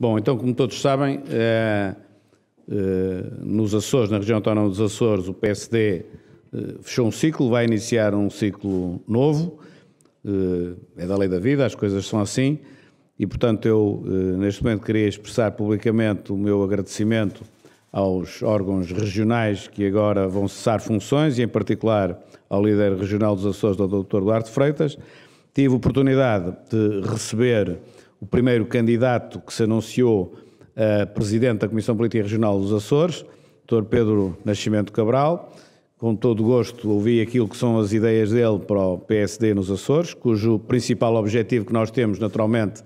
Bom, então, como todos sabem, eh, eh, nos Açores, na região autónoma dos Açores, o PSD eh, fechou um ciclo, vai iniciar um ciclo novo. É da lei da vida, as coisas são assim. E, portanto, eu neste momento queria expressar publicamente o meu agradecimento aos órgãos regionais que agora vão cessar funções e, em particular, ao líder regional dos Açores, do Dr. Duarte Freitas. Tive oportunidade de receber o primeiro candidato que se anunciou a eh, presidente da Comissão Política Regional dos Açores, Dr. Pedro Nascimento Cabral. Com todo gosto ouvi aquilo que são as ideias dele para o PSD nos Açores, cujo principal objetivo que nós temos, naturalmente,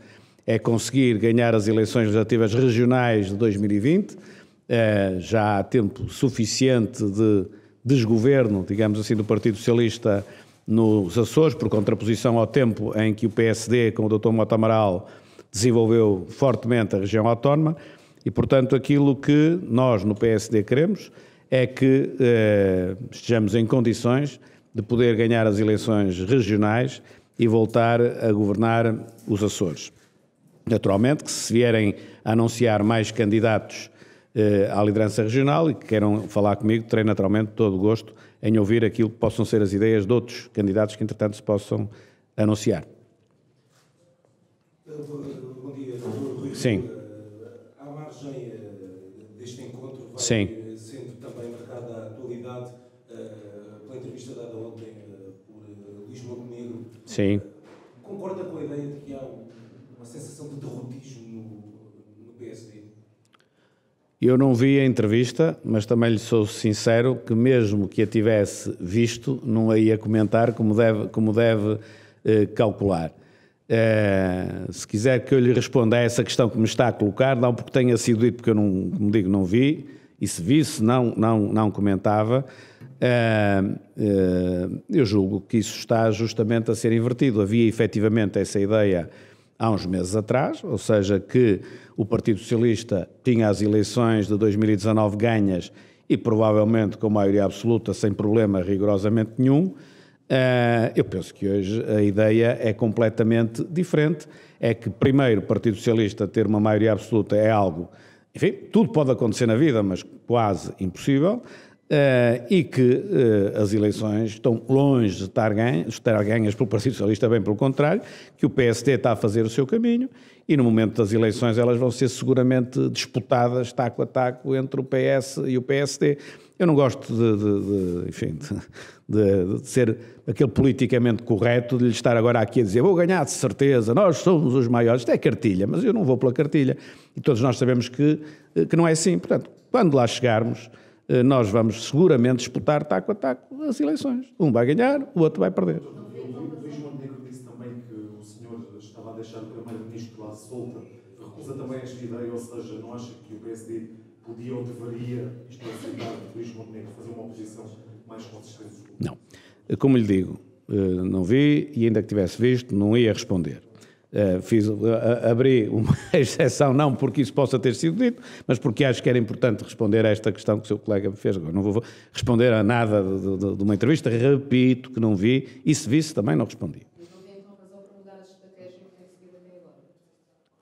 é conseguir ganhar as eleições legislativas regionais de 2020. Eh, já há tempo suficiente de desgoverno, digamos assim, do Partido Socialista nos Açores, por contraposição ao tempo em que o PSD, com o Dr. Mota Amaral, desenvolveu fortemente a região autónoma e, portanto, aquilo que nós no PSD queremos é que eh, estejamos em condições de poder ganhar as eleições regionais e voltar a governar os Açores. Naturalmente que se vierem a anunciar mais candidatos eh, à liderança regional e que queiram falar comigo, terei naturalmente todo o gosto em ouvir aquilo que possam ser as ideias de outros candidatos que entretanto se possam anunciar. Bom dia, Dr. Rui. Sim. À margem eh, deste encontro, vai Sim. sendo também marcada a atualidade eh, pela entrevista dada ontem eh, por Luís Montenegro. Sim. Concorda com a ideia de que há uma sensação de derrotismo no PSD? Eu não vi a entrevista, mas também lhe sou sincero que mesmo que a tivesse visto, não a ia comentar como deve, como deve eh, calcular. Eh, se quiser que eu lhe responda a essa questão que me está a colocar, não porque tenha sido dito, porque eu não, como digo, não vi, e se visse, não, não, não comentava. Eh, eh, eu julgo que isso está justamente a ser invertido. Havia efetivamente essa ideia há uns meses atrás, ou seja, que o Partido Socialista tinha as eleições de 2019 ganhas e provavelmente com maioria absoluta, sem problema rigorosamente nenhum. Eh, eu penso que hoje a ideia é completamente diferente. É que, primeiro, o Partido Socialista ter uma maioria absoluta é algo. Enfim, tudo pode acontecer na vida, mas quase impossível. Uh, e que uh, as eleições estão longe de estar, ganhas, estar ganhas pelo Partido Socialista, bem pelo contrário, que o PSD está a fazer o seu caminho e no momento das eleições elas vão ser seguramente disputadas taco a taco entre o PS e o PSD. Eu não gosto de, de, de enfim, de, de, ser aquele politicamente correto, de lhe estar agora aqui a dizer vou ganhar de certeza, nós somos os maiores. Isto é cartilha, mas eu não vou pela cartilha. E todos nós sabemos que, eh, que não é assim. Portanto, quando lá chegarmos, eh, nós vamos seguramente disputar taco a taco as eleições. Um vai ganhar, o outro vai perder. Luís disse também que o senhor estava a deixar o primeiro-ministro solta. Recusa também esta ideia, ou seja, não acha que o PSD podia ou deveria, isto é, Luís fazer uma oposição mais consistente? Não. Como lhe digo, eh, não vi e ainda que tivesse visto, não ia responder. Eh, fiz, eh, abri uma exceção, não porque isso possa ter sido dito, mas porque acho que era importante responder a esta questão que o seu colega me fez. Agora, não vou responder a nada de, de, de uma entrevista, repito que não vi, e se visse também não respondi.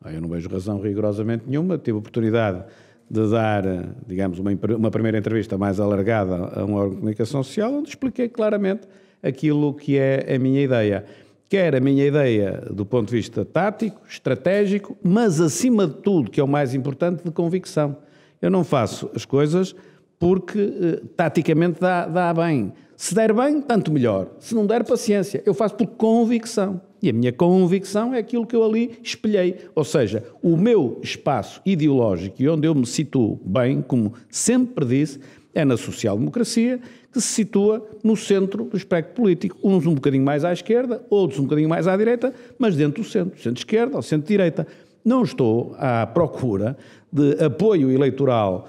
Ah, eu não vejo razão rigorosamente nenhuma. Tive a oportunidade de dar, eh, digamos, uma, uma primeira entrevista mais alargada a um órgão de comunicação social, onde expliquei claramente aquilo que é a minha ideia que era a minha ideia do ponto de vista tático, estratégico, mas acima de tudo, que é o mais importante, de convicção. Eu não faço as coisas porque eh, taticamente dá, dá bem. Se der bem, tanto melhor. Se não der, paciência. Eu faço por convicção. E a minha convicção é aquilo que eu ali espelhei. Ou seja, o meu espaço ideológico e onde eu me situo bem, como sempre disse, é na social-democracia que se situa no centro do espectro político. Uns um bocadinho mais à esquerda, outros um bocadinho mais à direita, mas dentro do centro, centro-esquerda ou centro-direita. Não estou à procura de apoio eleitoral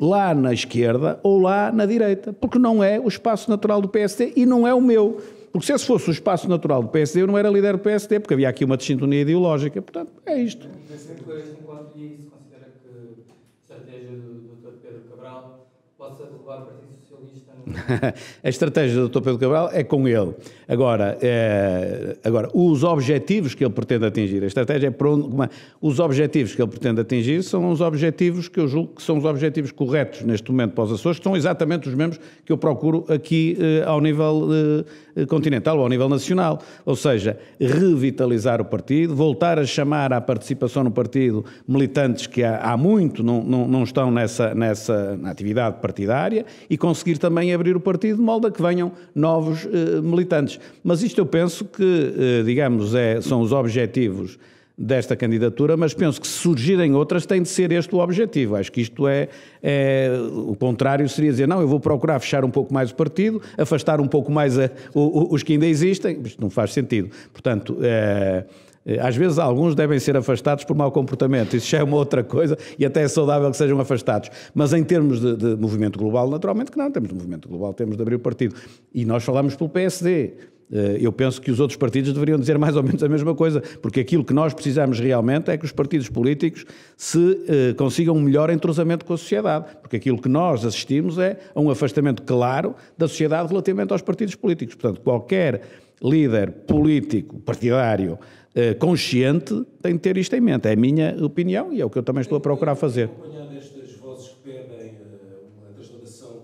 lá na esquerda ou lá na direita, porque não é o espaço natural do PSD e não é o meu. Porque se esse fosse o espaço natural do PSD, eu não era líder do PSD, porque havia aqui uma desintonia ideológica. Portanto, é isto. Nesse enquanto, e se considera que a estratégia do Dr. Pedro Cabral possa levar o Partido Socialista. a estratégia do Dr. Pedro Cabral é com ele. Agora, é, agora, os objetivos que ele pretende atingir, a estratégia é para onde, uma, os objetivos que ele pretende atingir são os objetivos que eu julgo que são os objetivos corretos neste momento para os Açores, que são exatamente os mesmos que eu procuro aqui eh, ao nível eh, eh continental ou ao nível nacional. Ou seja, revitalizar o partido, voltar a chamar à participação no partido militantes que há, há muito não, não, não estão nessa, nessa atividade partidária e conseguir também abrir o partido de molde a que venham novos eh, militantes. Mas isto eu penso que, eh, digamos, é, são os objetivos desta candidatura, mas penso que se surgirem outras tem de ser este o objetivo. Acho que isto é, é, o contrário seria dizer, não, eu vou procurar fechar um pouco mais o partido, afastar um pouco mais a, o, o, os que ainda existem, isto não faz sentido. Portanto, eh, eh, às vezes alguns devem ser afastados por mau comportamento, isso já é uma outra coisa e até é saudável que sejam afastados. Mas em termos de, de movimento global, naturalmente que não, temos de movimento global, temos de abrir o partido. E nós falamos pelo PSD. Eh, eu penso que os outros partidos deveriam dizer mais ou menos a mesma coisa, porque aquilo que nós precisamos realmente é que os partidos políticos se eh, consigam um melhor entrosamento com a sociedade, porque aquilo que nós assistimos é a um afastamento claro da sociedade relativamente aos partidos políticos. Portanto, qualquer líder político, partidário, eh, consciente tem de ter isto em mente. É a minha opinião e é o que eu também estou a procurar fazer. Acompanhando estas vozes que pedem eh, a trasladação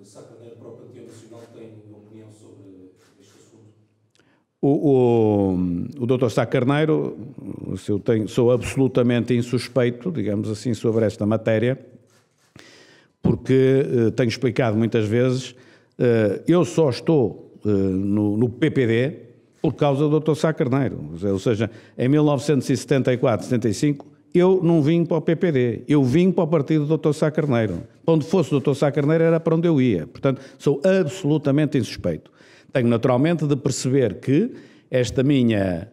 de Sacaneiro para o Panteão Nacional, tem uma opinião sobre este assunto? O, o, o Dr. Sá Carneiro, eu tenho, sou absolutamente insuspeito, digamos assim, sobre esta matéria, porque uh, tenho explicado muitas vezes, uh, eu só estou no, no PPD, por causa do Dr. Sá Carneiro. Ou seja, em 1974, 75, eu não vim para o PPD, eu vim para o partido do Dr. Sá Carneiro. Para onde fosse o Dr. Sá Carneiro era para onde eu ia. Portanto, sou absolutamente insuspeito. Tenho naturalmente de perceber que esta minha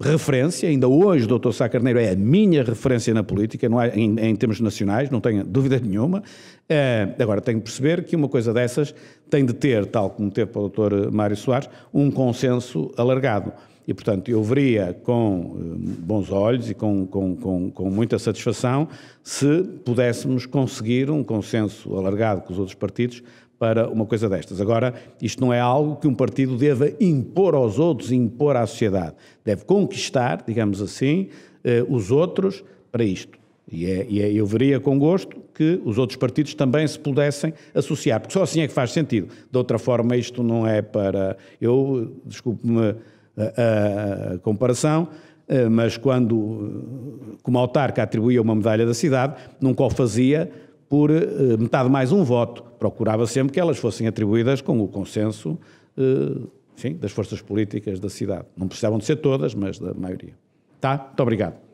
referência, ainda hoje o Dr. Sá Carneiro é a minha referência na política, não há, em, em termos nacionais, não tenho dúvida nenhuma. Uh, agora, tenho de perceber que uma coisa dessas tem de ter, tal como teve para o Dr. Mário Soares, um consenso alargado. E, portanto, eu veria com eh, bons olhos e com, com, com, com muita satisfação se pudéssemos conseguir um consenso alargado com os outros partidos para uma coisa destas. Agora, isto não é algo que um partido deva impor aos outros, impor à sociedade. Deve conquistar, digamos assim, eh, os outros para isto. E, é, e é, eu veria com gosto que os outros partidos também se pudessem associar, porque só assim é que faz sentido. De outra forma, isto não é para. Eu, desculpe-me a, a, comparação, eh, mas quando, eh, como autarca, atribuía uma medalha da cidade, nunca o fazia por eh, metade mais um voto. Procurava sempre que elas fossem atribuídas com o consenso eh, enfim, das forças políticas da cidade. Não precisavam de ser todas, mas da maioria. Tá? Muito obrigado.